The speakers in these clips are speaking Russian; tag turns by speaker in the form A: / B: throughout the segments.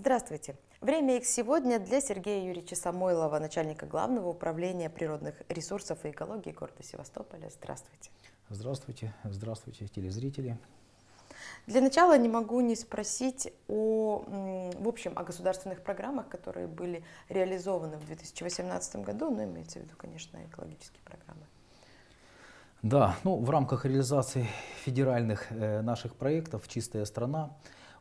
A: Здравствуйте. Время их сегодня для Сергея Юрьевича Самойлова, начальника Главного управления природных ресурсов и экологии города Севастополя. Здравствуйте.
B: Здравствуйте. Здравствуйте, телезрители.
A: Для начала не могу не спросить о, в общем, о государственных программах, которые были реализованы в 2018 году, но ну, имеется в виду, конечно, экологические программы.
B: Да, ну, в рамках реализации федеральных э, наших проектов «Чистая страна»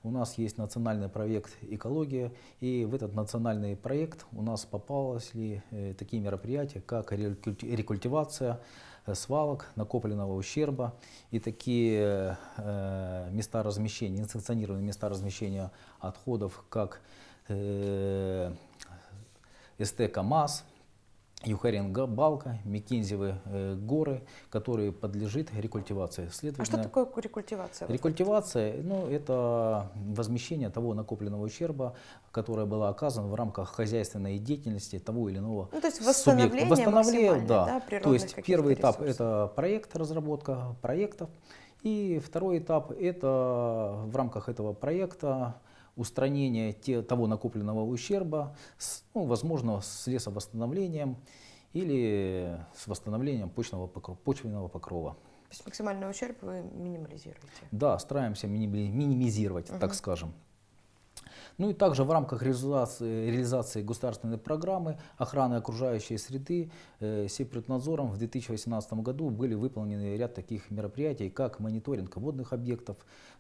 B: У нас есть национальный проект «Экология», и в этот национальный проект у нас попалось ли э, такие мероприятия, как рекультивация э, свалок, накопленного ущерба и такие э, места размещения, несанкционированные места размещения отходов, как СТ «КамАЗ», Юхарин-Балка, Микинзевы э, горы, которые подлежит рекультивации. Следовательно, а что
A: такое рекультивация?
B: Рекультивация ну, – это возмещение того накопленного ущерба, которое было оказано в рамках хозяйственной деятельности того или иного ну, то есть восстановление Восстановление, да. да то есть первый этап – это проект, разработка проектов. И второй этап – это в рамках этого проекта устранение те, того накопленного ущерба, с, ну, возможно, с лесовосстановлением или с восстановлением почного покрова, почвенного покрова. То есть максимальный ущерб вы минимализируете? Да, стараемся минимизировать, угу. так скажем. Ну и также в рамках реализации, реализации государственной программы охраны окружающей среды э, Сепритнадзором в 2018 году были выполнены ряд таких мероприятий, как мониторинг водных объектов,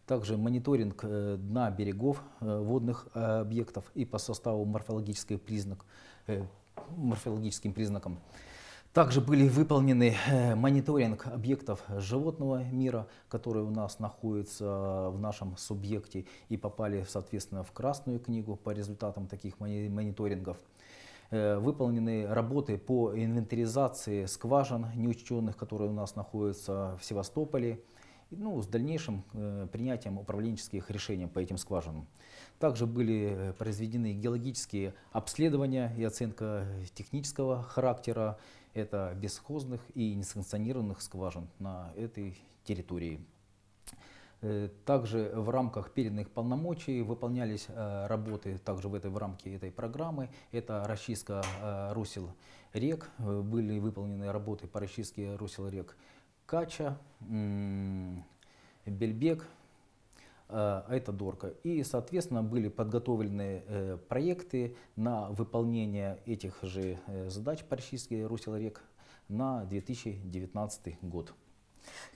B: также мониторинг э, дна берегов э, водных э, объектов и по составу морфологических признак, э, морфологическим признакам. Также были выполнены э, мониторинг объектов животного мира, которые у нас находятся в нашем субъекте и попали, соответственно, в Красную книгу по результатам таких мониторингов. Э, выполнены работы по инвентаризации скважин неучтенных, которые у нас находятся в Севастополе, ну, с дальнейшим э, принятием управленческих решений по этим скважинам. Также были э, произведены геологические обследования и оценка э, технического характера. Это бесхозных и несанкционированных скважин на этой территории. Э, также в рамках переданных полномочий выполнялись работы также в, этой, в рамке этой программы. Это расчистка русел рек. Были выполнены работы по расчистке русел рек Кача, Бельбек, Э, это дорка. И, соответственно, были подготовлены э, проекты на выполнение этих же э, задач по расчистке русел рек на 2019 год.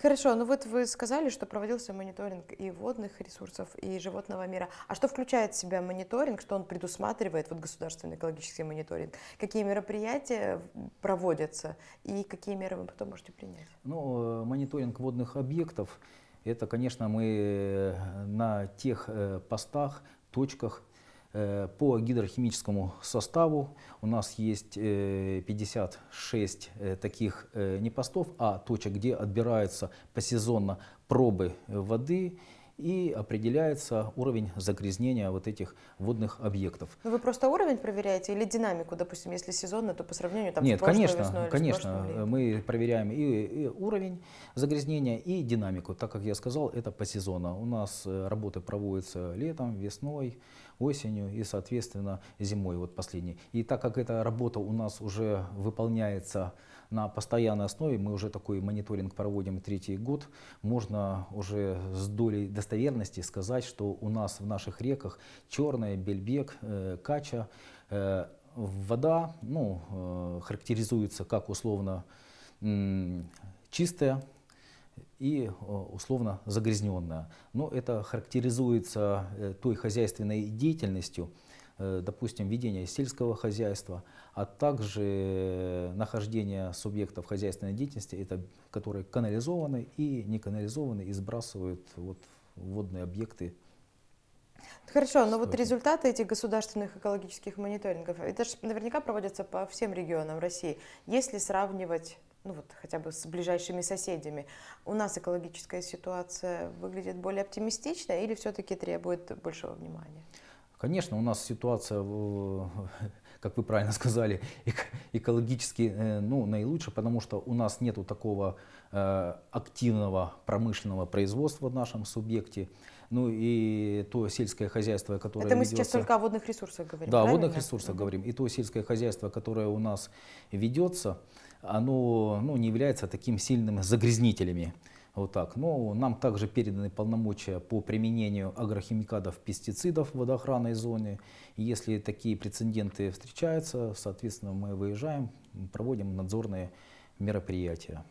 A: Хорошо, ну вот вы сказали, что проводился мониторинг и водных ресурсов, и животного мира. А что включает в себя мониторинг, что он предусматривает, вот государственный экологический мониторинг? Какие мероприятия проводятся и какие меры вы потом можете принять?
B: Ну, мониторинг водных объектов это, конечно, мы э, на тех э, постах, точках, э, по гидрохимическому составу у нас есть 56 таких не постов, а точек, где отбираются посезонно пробы воды и определяется уровень загрязнения вот этих водных объектов.
A: Но ну, вы просто уровень проверяете или динамику, допустим, если сезонно, то по сравнению там, Нет, с конечно, весной конечно, или с
B: мы проверяем и, и уровень загрязнения, и динамику, так как я сказал, это по сезону. У нас э, работы проводятся летом, весной, осенью и, соответственно, зимой, вот последней. И так как эта работа у нас уже выполняется на постоянной основе, мы уже такой мониторинг проводим третий год, можно уже с долей достоверности сказать, что у нас в наших реках Черная, Бельбек, э, Кача, э, вода ну, э, характеризуется как условно чистая, и условно загрязненная. Но это характеризуется той хозяйственной деятельностью, Э, допустим, ведения сельского хозяйства, а также э, нахождение субъектов хозяйственной деятельности, это, которые канализованы и не канализованы, и сбрасывают вот водные объекты
A: Хорошо, но вот результаты этих государственных экологических мониторингов, это же наверняка проводятся по всем регионам России. Если сравнивать, ну вот хотя бы с ближайшими соседями, у нас экологическая ситуация выглядит более оптимистично или все-таки требует большего внимания?
B: Конечно, у нас ситуация, как вы правильно сказали, экологически э, ну, наилучшая, потому что у нас нет такого э, активного промышленного производства в нашем субъекте. Ну и то сельское хозяйство, которое Это мы ведется... сейчас только о водных ресурсах говорим, Да, о водных ресурсах говорим. И то сельское хозяйство, которое у нас ведется, оно ну, не является таким сильным загрязнителями. Вот так. Но нам также переданы полномочия по применению агрохимикатов, пестицидов в водоохранной зоне. И если такие прецеденты встречаются, соответственно, мы выезжаем, проводим надзорные мероприятия.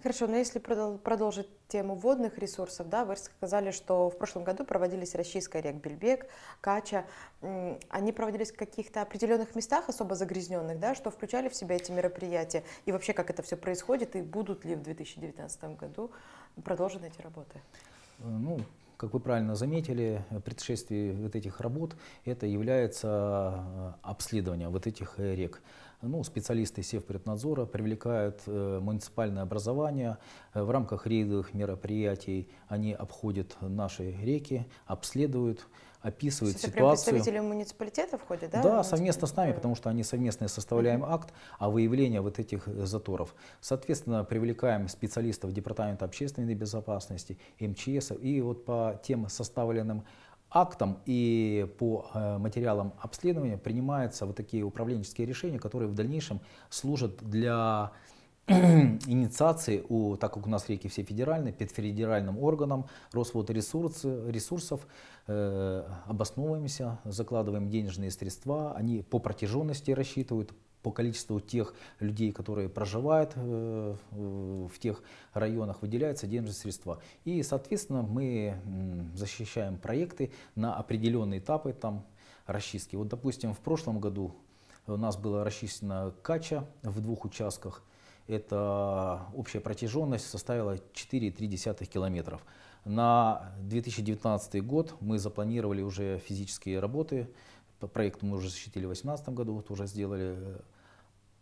A: Хорошо, но если продолжить тему водных ресурсов, да, вы сказали, что в прошлом году проводились расчистка рек Бельбек, Кача. Они проводились в каких-то определенных местах, особо загрязненных, да, что включали в себя эти мероприятия? И вообще, как это все происходит, и будут ли в 2019 году продолжены эти работы?
B: Э, ну, как вы правильно заметили, предшествие вот этих работ это является а, обследование вот этих э, рек ну, специалисты Севпреднадзора привлекают э, муниципальное образование. Э, в рамках рейдовых мероприятий они обходят наши реки, обследуют, описывают это ситуацию. представители
A: муниципалитета входят, да? Да, совместно с нами,
B: потому что они совместно составляем угу. акт о а выявлении вот этих э, заторов. Соответственно, привлекаем специалистов Департамента общественной безопасности, МЧС. И вот по тем составленным актам и по э, материалам обследования принимаются вот такие управленческие решения, которые в дальнейшем служат для инициации, у, так как у нас реки все федеральные, федеральным органам, Росводресурсы, ресурсов, э, обосновываемся, закладываем денежные средства, они по протяженности рассчитывают, по количеству тех людей, которые проживают э, в тех районах, выделяются денежные средства. И, соответственно, мы защищаем проекты на определенные этапы там, расчистки. Вот, допустим, в прошлом году у нас была расчистена кача в двух участках. Это общая протяженность составила 4,3 километров. На 2019 год мы запланировали уже физические работы Проект мы уже защитили в 2018 году, вот уже сделали э,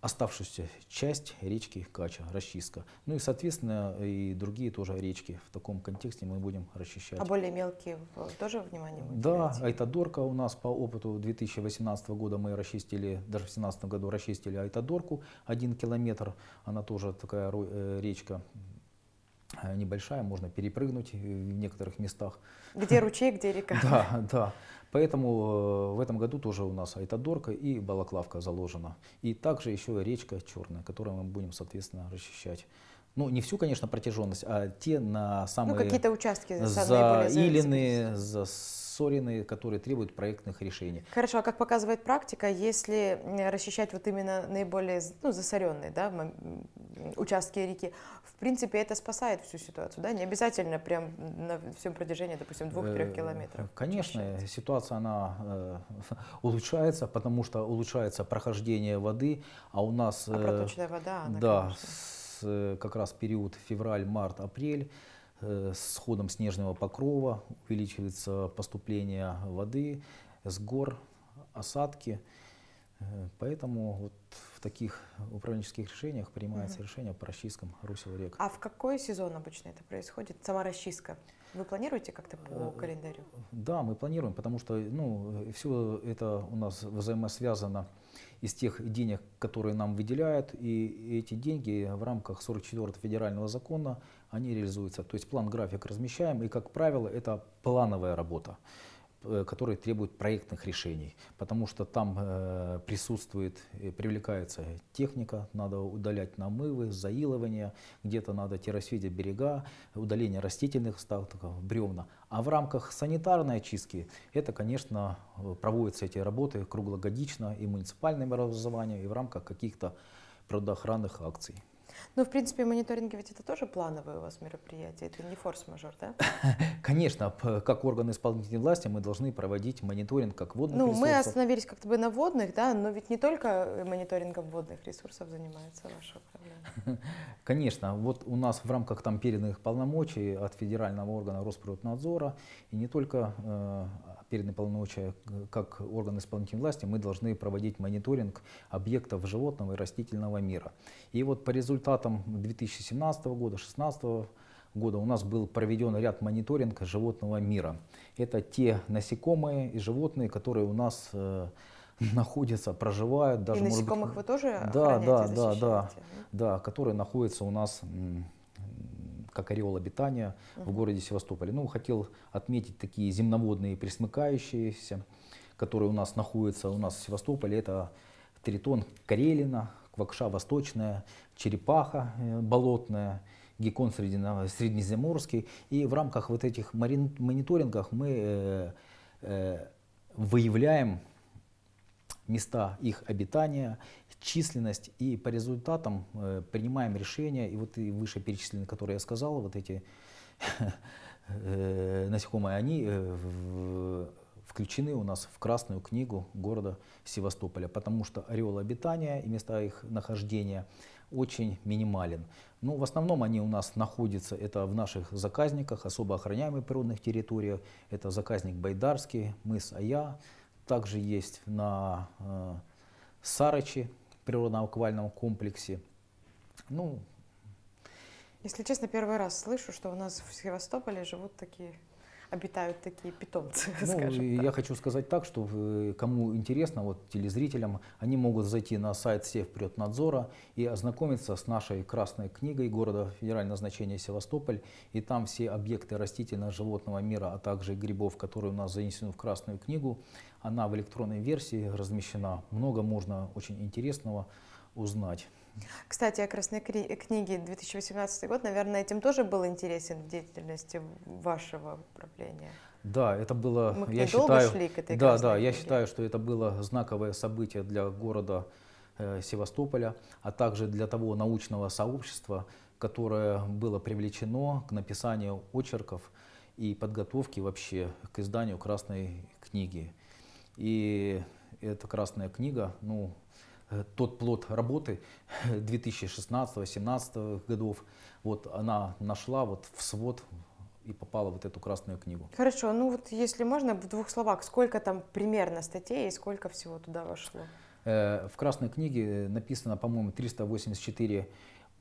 B: оставшуюся часть речки Кача, расчистка. Ну и, соответственно, и другие тоже речки в таком контексте мы будем расчищать. А более
A: мелкие тоже внимание будете
B: Да, Айтадорка у нас по опыту 2018 года мы расчистили, даже в 2017 году расчистили Айтадорку, один километр, она тоже такая э, речка Э, небольшая, можно перепрыгнуть э, в некоторых местах.
A: Где ручей, где река. Да,
B: да. Поэтому э, в этом году тоже у нас Айтадорка и Балаклавка заложена. И также еще речка Черная, которую мы будем, соответственно, расчищать. Ну, не всю, конечно, протяженность, а те на ну, самые... Ну, какие-то участки за, илины за рассоренные, которые требуют проектных решений.
A: Хорошо, а как показывает практика, если расчищать вот именно наиболее ну, засоренные да, участки реки, в принципе, это спасает всю ситуацию, да? Не обязательно прям на всем протяжении, допустим, двух-трех э, километров.
B: Конечно, чищать. ситуация, она э, улучшается, потому что улучшается прохождение воды, а у нас... А э, проточная вода, она, Да, с, э, как раз период февраль, март, апрель, Э, с ходом снежного покрова увеличивается поступление воды с гор, осадки. Э, поэтому вот в таких управленческих решениях принимается угу. решение по расчисткам русел рек.
A: А в какой сезон обычно это происходит, сама расчистка? Вы планируете как-то по э, календарю?
B: Да, мы планируем, потому что ну, все это у нас взаимосвязано из тех денег, которые нам выделяют. И эти деньги в рамках 44 федерального закона они реализуются. То есть план график размещаем, и, как правило, это плановая работа э, которая требует проектных решений, потому что там э, присутствует, привлекается техника, надо удалять намывы, заилование, где-то надо террасфидить берега, удаление растительных остатков, бревна. А в рамках санитарной очистки это, конечно, э, проводятся эти работы круглогодично и муниципальными образованиями, и в рамках каких-то природоохранных акций.
A: Ну, в принципе, мониторинги ведь это тоже плановые у вас мероприятия, это не форс-мажор, да?
B: Конечно, как орган исполнительной власти мы должны проводить мониторинг как водных ну, ресурсов. Ну, мы остановились
A: как-то бы на водных, да, но ведь не только э, мониторингом водных ресурсов занимается
B: ваше управление. Конечно, вот у нас в рамках там переданных полномочий от федерального органа Росприроднадзора и не только э, переданные полномочия э, как орган исполнительной власти, мы должны проводить мониторинг объектов животного и растительного мира. И вот по результатам результатам 2017 года, 2016 года у нас был проведен ряд мониторинга животного мира. Это те насекомые и животные, которые у нас э, находятся, проживают. Даже, и насекомых
A: быть, вы тоже да, да, да, да,
B: да, которые находятся у нас как ореол обитания в городе Севастополе. Ну, хотел отметить такие земноводные пресмыкающиеся, которые у нас находятся у нас в Севастополе. Это тритон Карелина, квакша восточная, черепаха э, болотная, геккон среднеземорский. И в рамках вот этих мониторингов мы э, э, выявляем места их обитания, численность, и по результатам принимаем решения, и вот и вышеперечисленные, которые я сказал, вот эти насекомые, они включены у нас в Красную книгу города Севастополя, потому что орел обитания и места их нахождения – очень минимален. Ну, в основном они у нас находятся, это в наших заказниках, особо охраняемых природных территориях. Это заказник Байдарский, мыс Ая. Также есть на э, Сарычи, природно-аквальном комплексе. Ну,
A: если честно, первый раз слышу, что у нас в Севастополе живут такие обитают такие питомцы, ну, скажем
B: я так. Я хочу сказать так, что э, кому интересно, вот телезрителям, они могут зайти на сайт Севпреднадзора и ознакомиться с нашей красной книгой города федерального значения Севастополь. И там все объекты растительно-животного мира, а также грибов, которые у нас занесены в красную книгу, она в электронной версии размещена. Много можно очень интересного узнать.
A: Кстати, о «Красной книге» 2018 год, наверное, этим тоже был интересен в деятельности вашего
B: управления. Да, это было, Мы я считаю, шли к этой да, да, книге. я считаю, что это было знаковое событие для города э, Севастополя, а также для того научного сообщества, которое было привлечено к написанию очерков и подготовке вообще к изданию «Красной книги». И эта «Красная книга», ну, Э, тот плод работы 2016-2017 годов, вот она нашла вот в свод и попала вот эту красную книгу.
A: Хорошо, ну вот если можно в двух словах, сколько там примерно статей и сколько всего туда вошло?
B: Э, в красной книге э, написано, по-моему, 384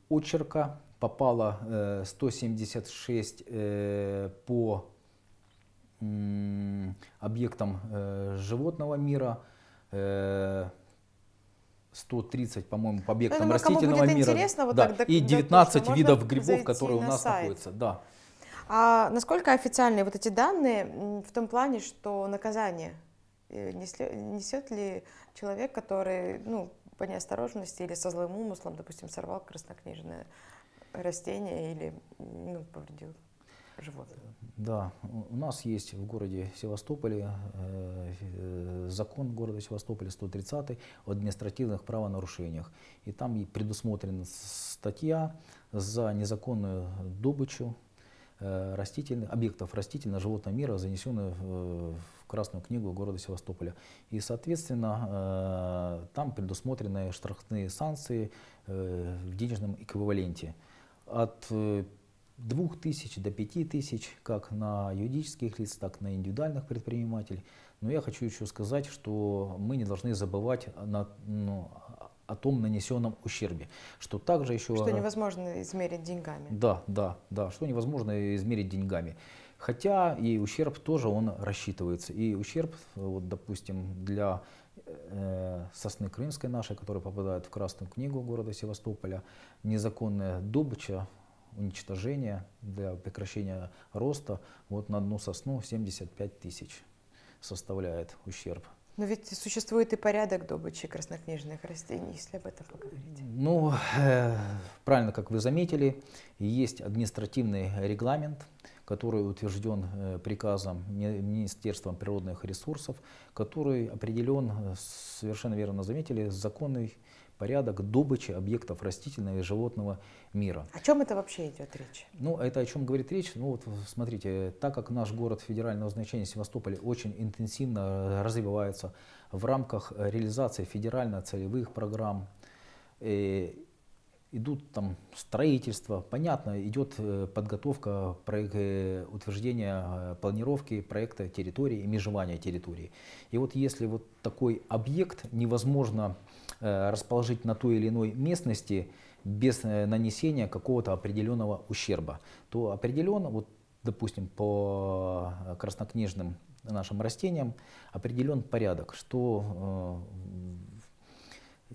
B: очерка, попало 176 по объектам животного мира, 130, по-моему, по объектам ну, растительного кому мира. вот да. так, и 19 да, видов грибов, которые у нас сайт. находятся. Да.
A: А насколько официальные вот эти данные в том плане, что наказание э, несет ли человек, который ну, по неосторожности или со злым умыслом, допустим, сорвал краснокнижное растение или ну, повредил животных.
B: Да, у нас есть в городе Севастополе э, э закон города Севастополя 130 о административных правонарушениях. И там предусмотрена статья за незаконную добычу э, растительных, объектов растительного животного мира, занесенную в, в Красную книгу города Севастополя. И, соответственно, э, там предусмотрены штрафные санкции э, в денежном эквиваленте от э, 2 тысяч до 5 тысяч, как на юридических лиц, так и на индивидуальных предпринимателей. Но я хочу еще сказать, что мы не должны забывать на, ну, о том нанесенном ущербе, что также еще... Что
A: невозможно измерить деньгами.
B: Да, да, да, что невозможно измерить деньгами. Хотя и ущерб тоже он рассчитывается. И ущерб, вот, допустим, для э, сосны крымской нашей, которая попадает в Красную книгу города Севастополя, незаконная добыча уничтожения, для прекращения роста, вот на одну сосну 75 тысяч составляет ущерб.
A: Но ведь существует и порядок добычи краснокнижных растений, если об этом поговорить.
B: Ну, э, правильно, как вы заметили, есть административный регламент, который утвержден э, приказом Министерства природных ресурсов, который определен, э, совершенно верно заметили, законной порядок добычи объектов растительного и животного мира.
A: О чем это вообще идет речь?
B: Ну, это о чем говорит речь? Ну, вот смотрите, так как наш город федерального значения Севастополь очень интенсивно э, развивается в рамках э, реализации федерально-целевых программ, э, идут там строительство, понятно, идет э, подготовка проект, э, утверждения э, планировки проекта территории и межевания территории. И вот если вот такой объект невозможно расположить на той или иной местности без нанесения какого-то определенного ущерба, то определенно, вот, допустим, по краснокнижным нашим растениям определен порядок, что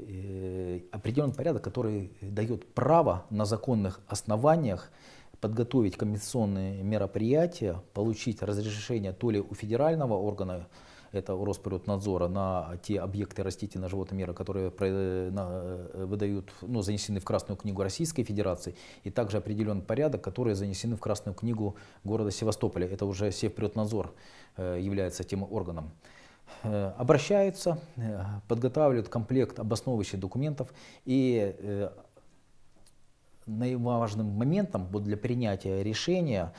B: Э, определенный порядок, который дает право на законных основаниях подготовить комиссионные мероприятия, получить разрешение то ли у федерального органа, это Росприроднадзора, на те объекты растительного мира, которые э, выдают, ну, занесены в Красную книгу Российской Федерации, и также определен порядок, которые занесены в Красную книгу города Севастополя. Это уже Севприроднадзор э, является тем органом. Э, обращаются, э, подготавливают комплект обосновывающих документов и э, наиважным моментом вот для принятия решения,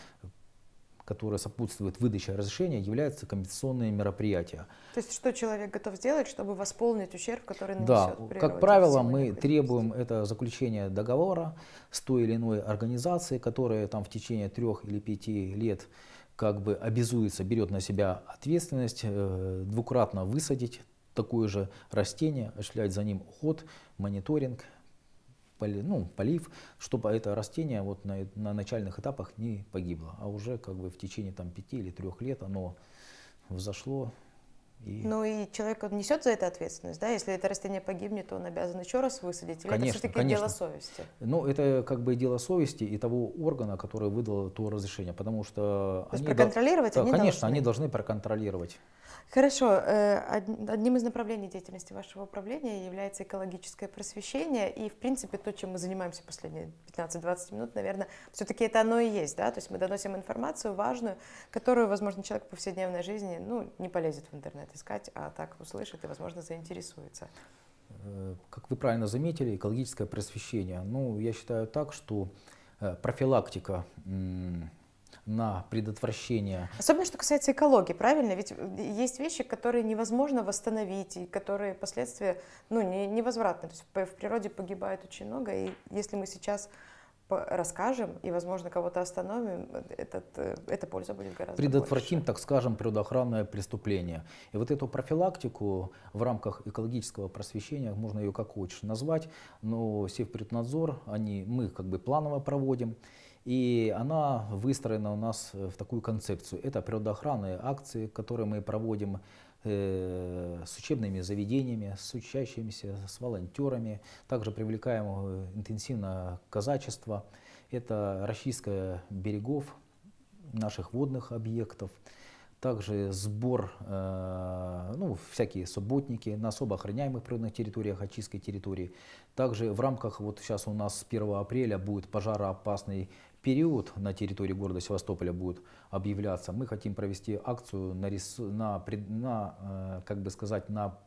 B: которое сопутствует выдаче разрешения, является комбинационные мероприятия.
A: То есть что человек готов сделать, чтобы восполнить ущерб, который нанесет Да, природе, как правило,
B: мы требуем это заключение договора с той или иной организацией, которая там в течение трех или пяти лет как бы обязуется, берет на себя ответственность э, двукратно высадить такое же растение, осуществлять за ним уход, мониторинг, поли, ну, полив, чтобы это растение вот на, на начальных этапах не погибло, а уже как бы в течение там, пяти или трех лет оно взошло, и... Ну и
A: человек он несет за это ответственность, да? Если это растение погибнет, то он обязан еще раз высадить? Или конечно, это все-таки конечно. дело совести?
B: Ну, это как бы дело совести и того органа, который выдал то разрешение, потому что... То они есть проконтролировать дол... они Конечно, должны. они должны проконтролировать.
A: Хорошо. Э, одним из направлений деятельности вашего управления является экологическое просвещение. И, в принципе, то, чем мы занимаемся последние 15-20 минут, наверное, все-таки это оно и есть. Да? То есть мы доносим информацию важную, которую, возможно, человек в повседневной жизни ну, не полезет в интернет искать, а так услышит и, возможно, заинтересуется.
B: Э, как вы правильно заметили, экологическое просвещение. Ну, я считаю так, что э, профилактика на предотвращение.
A: Особенно, что касается экологии, правильно? Ведь э, есть вещи, которые невозможно восстановить, и которые последствия ну, не, невозвратны. То есть в природе погибает очень много, и если мы сейчас расскажем и, возможно, кого-то остановим, э, этот, э, эта польза будет гораздо Предотвратим,
B: больше. так скажем, природоохранное преступление. И вот эту профилактику в рамках экологического просвещения, можно ее как хочешь назвать, но севпреднадзор, они, мы как бы планово проводим. И она выстроена у нас в такую концепцию. Это природоохранные акции, которые мы проводим э, с учебными заведениями, с учащимися, с волонтерами. Также привлекаем э, интенсивно казачество. Это расчистка берегов наших водных объектов. Также сбор, э, ну, всякие субботники на особо охраняемых природных территориях, очистка территории. Также в рамках, вот сейчас у нас с 1 апреля будет пожароопасный период на территории города Севастополя будет объявляться, мы хотим провести акцию на, на, на э, как бы сказать, на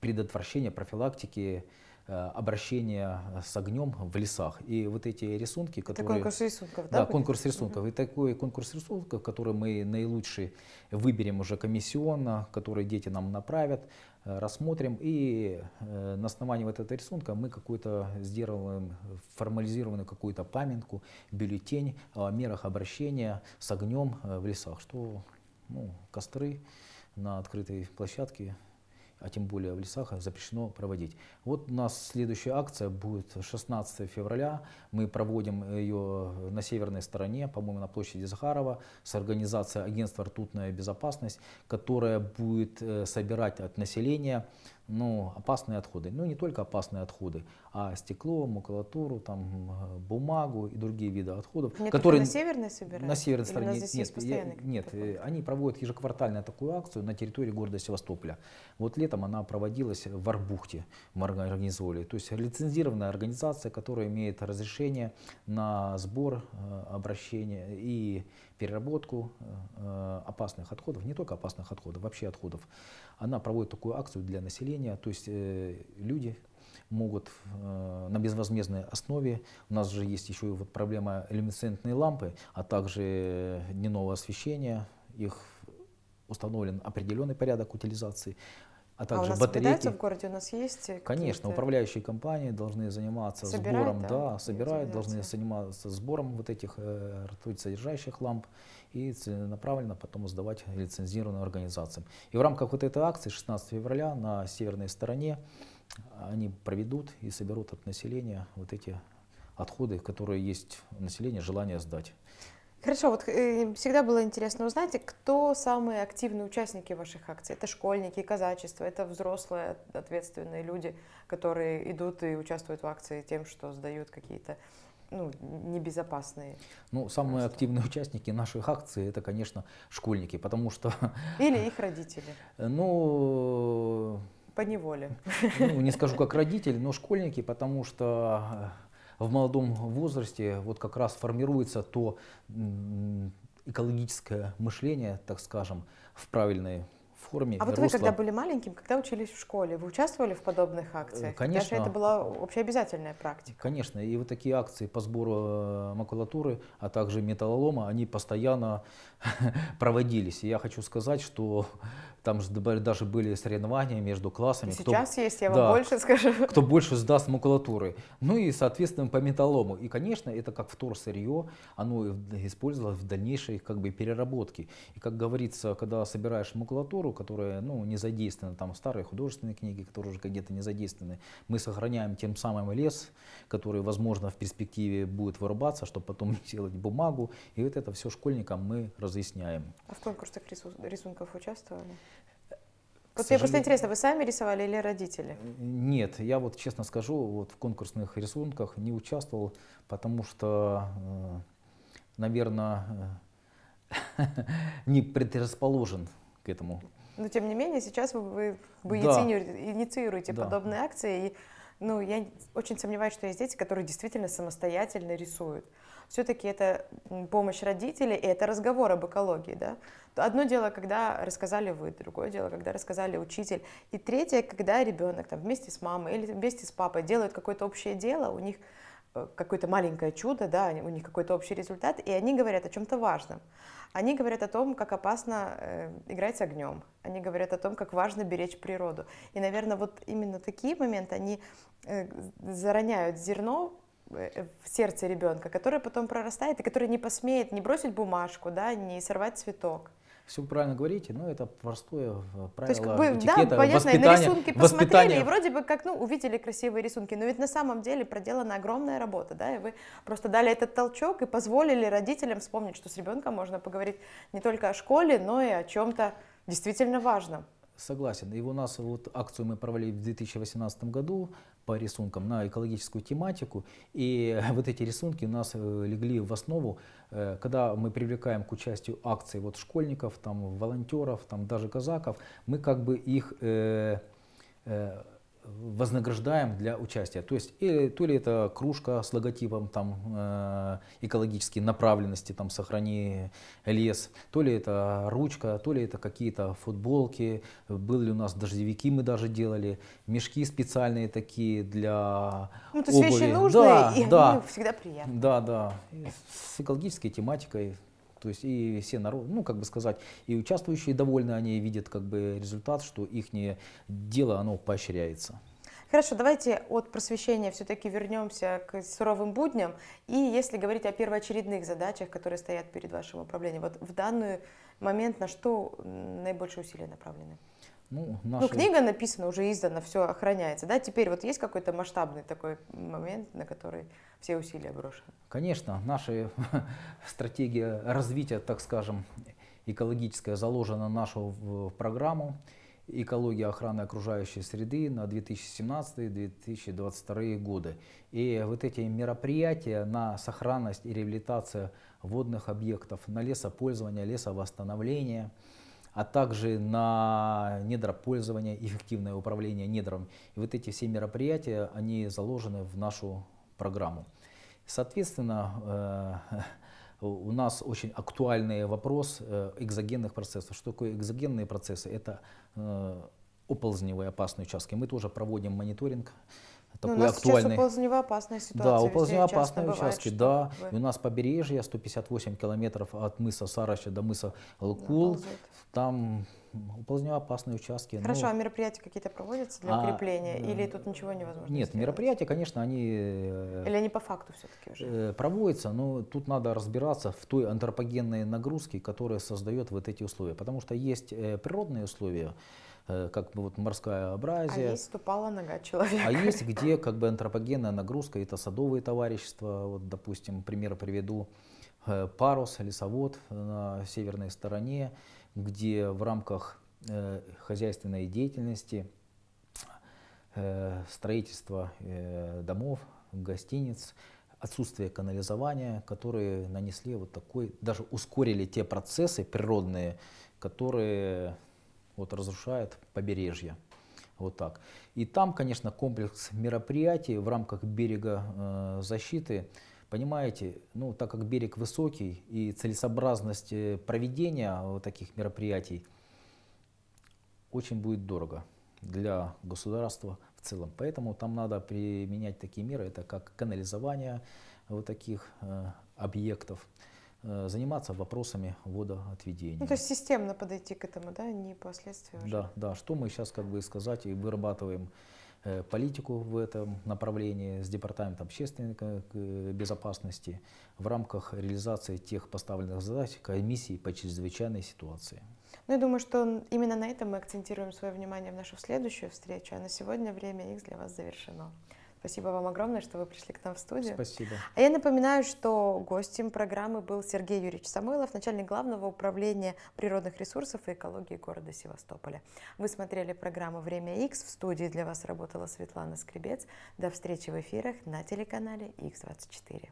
B: предотвращение, профилактики э, обращение с огнем в лесах. И вот эти рисунки, которые... Это конкурс
A: рисунков, да? Да, конкурс
B: рисунков. И такой конкурс рисунков, который мы наилучший выберем уже комиссионно, который дети нам направят. Э, рассмотрим. И э, на основании вот этого рисунка мы какую-то сделаем формализированную какую-то памятку, бюллетень о мерах обращения с огнем э, в лесах, что ну, костры на открытой площадке а тем более в лесах, запрещено проводить. Вот у нас следующая акция будет 16 февраля. Мы проводим ее на северной стороне, по-моему, на площади Захарова, с организацией агентства «Ртутная безопасность», которая будет э, собирать от населения ну, опасные отходы. Ну, не только опасные отходы, а стекло, макулатуру, там, э, бумагу и другие виды отходов. Нет, которые на северной
A: собирают? На северной стороне. Нет, я,
B: нет э, они проводят ежеквартально такую акцию на территории города Севастополя. Вот летом она проводилась в Арбухте, в Организоле. То есть лицензированная организация, которая имеет разрешение на сбор, э, обращение и переработку опасных отходов, не только опасных отходов, вообще отходов. Она проводит такую акцию для населения, то есть люди могут э, на безвозмездной основе, у нас же есть еще и вот проблема люминесцентные лампы, а также дневного освещения, их установлен определенный порядок утилизации, а также а у нас батарейки. в
A: городе у нас есть? Конечно,
B: управляющие компании должны заниматься собирают, сбором, да, да собирают, должны заниматься сбором вот этих э, содержащих ламп и целенаправленно потом сдавать лицензированным организациям. И в рамках вот этой акции 16 февраля на северной стороне они проведут и соберут от населения вот эти отходы, которые есть у населения, желание сдать.
A: Хорошо, вот э, всегда было интересно узнать, кто самые активные участники ваших акций? Это школьники, казачество, это взрослые ответственные люди, которые идут и участвуют в акции тем, что сдают какие-то ну, небезопасные.
B: Ну, самые просто. активные участники наших акций это, конечно, школьники, потому что...
A: Или их родители.
B: Ну, по неволе. Ну, не скажу как родители, но школьники, потому что э, в молодом возрасте вот как раз формируется то экологическое мышление, так скажем, в правильной форме. А вот вы, когда были
A: маленьким, когда учились в школе, вы участвовали в подобных акциях? Э, конечно. Даже это была общеобязательная практика.
B: Конечно, и вот такие акции по сбору э, макулатуры, а также металлолома, они постоянно проводились. И я хочу сказать, что там же даже были соревнования между классами. сейчас кто, есть, я вам да, больше скажу. Кто больше сдаст макулатуры. Ну и, соответственно, по металлому. И, конечно, это как вторсырье, оно использовалось в дальнейшей как бы переработке. И, как говорится, когда собираешь макулатуру, которая ну, не задействована, там старые художественные книги, которые уже где-то не задействованы, мы сохраняем тем самым лес, который, возможно, в перспективе будет вырубаться, чтобы потом делать бумагу. И вот это все школьникам мы разъясняем.
A: А в конкурсах рисунков участвовали? Вот сожалению... мне просто интересно, вы сами рисовали или родители?
B: Нет, я вот честно скажу, вот в конкурсных рисунках не участвовал, потому что, э, наверное, э, не предрасположен к этому.
A: Но тем не менее, сейчас вы, вы да. инициируете да. подобные акции и ну, я очень сомневаюсь, что есть дети, которые действительно самостоятельно рисуют. Все-таки это помощь родителей, и это разговор об экологии, да. Одно дело, когда рассказали вы, другое дело, когда рассказали учитель, и третье, когда ребенок там вместе с мамой или вместе с папой делает какое-то общее дело, у них Э, какое-то маленькое чудо, да, у них какой-то общий результат, и они говорят о чем-то важном. Они говорят о том, как опасно э, играть с огнем. Они говорят о том, как важно беречь природу. И, наверное, вот именно такие моменты, они э, зароняют зерно э, э, в сердце ребенка, которое потом прорастает и которое не посмеет не бросить бумажку, да, не сорвать цветок
B: все правильно говорите, но это простое правило э, То есть, как бы, Да, понятно, на рисунки посмотрели воспитания. и вроде
A: бы как ну, увидели красивые рисунки, но ведь на самом деле проделана огромная работа, да, и вы просто дали этот толчок и позволили родителям вспомнить, что с ребенком можно поговорить не только о школе, но и о чем-то действительно важном.
B: Согласен. И у нас вот акцию мы провели в 2018 году по рисункам на экологическую тематику. И вот эти рисунки у нас э, легли в основу, э, когда мы привлекаем к участию акции вот школьников, там, волонтеров, там, даже казаков, мы как бы их э, э, вознаграждаем для участия. То есть или, то ли это кружка с логотипом там, э, экологические направленности, там, сохрани лес, то ли это ручка, то ли это какие-то футболки, были у нас дождевики, мы даже делали, мешки специальные такие для Ну, то есть обуви. вещи нужные да, и да, всегда приятно. Да, да, с экологической тематикой то есть и все народ, ну как бы сказать, и участвующие довольны, они видят как бы результат, что их дело, оно поощряется.
A: Хорошо, давайте от просвещения все-таки вернемся к суровым будням. И если говорить о первоочередных задачах, которые стоят перед вашим управлением, вот в данный момент на что наибольшие усилия направлены?
B: Ну, ну, наши... ну, книга
A: написана, уже издана, все охраняется, да? Теперь вот есть какой-то масштабный такой момент, на который все усилия брошены?
B: Конечно, наша стратегия развития, так скажем, экологическая заложена нашу программу экология охраны окружающей среды на 2017-2022 годы. И вот эти мероприятия на сохранность и реабилитацию водных объектов, на лесопользование, лесовосстановление – а также на недропользование, эффективное управление недрами. И вот эти все мероприятия, они заложены в нашу программу. Соответственно, э, у нас очень актуальный вопрос э, экзогенных процессов. Что такое экзогенные процессы? Это э, оползневые опасные участки. Мы тоже проводим мониторинг такой ну, у нас актуальный. Сейчас оползневоопасная ситуация. Да, оползневоопасные участки, бывает, да. И у нас побережье 158 километров от мыса Сарача до мыса Лкул. Да, там оползневоопасные участки. Ну Хорошо, ну, а
A: мероприятия какие-то проводятся для а, укрепления э, или тут ничего невозможно?
B: Нет, сделать? мероприятия, конечно, они... Э, или они по факту все-таки уже? Э, проводятся, но тут надо разбираться в той антропогенной нагрузке, которая создает вот эти условия. Потому что есть природные условия, Э, как бы вот морская а абразия. А есть
A: ступала нога человека. А есть
B: где как бы антропогенная нагрузка, это садовые товарищества, вот допустим, пример приведу, э, парус, лесовод э, на северной стороне, где в рамках хозяйственной деятельности строительства домов, гостиниц, отсутствие канализования, которые нанесли вот такой, даже ускорили те процессы природные, которые вот разрушает побережье. Вот так. И там, конечно, комплекс мероприятий в рамках берега э, защиты. Понимаете, ну, так как берег высокий и целесообразность э, проведения вот таких мероприятий очень будет дорого для государства в целом. Поэтому там надо применять такие меры, это как канализование вот таких э, объектов. Э, заниматься вопросами водоотведения. Ну, то
A: есть системно подойти к этому, да, не последствия уже.
B: Да, да, что мы сейчас как бы сказать и вырабатываем э, политику в этом направлении с Департаментом общественной э, безопасности в рамках реализации тех поставленных задач комиссии по чрезвычайной ситуации.
A: Ну, я думаю, что именно на этом мы акцентируем свое внимание в нашу следующую встречу, а на сегодня время их для вас завершено. Спасибо вам огромное, что вы пришли к нам в студию. Спасибо. А я напоминаю, что гостем программы был Сергей Юрьевич Самойлов, начальник главного управления природных ресурсов и экологии города Севастополя. Вы смотрели программу «Время X. В студии для вас работала Светлана Скребец. До встречи в эфирах на телеканале X24.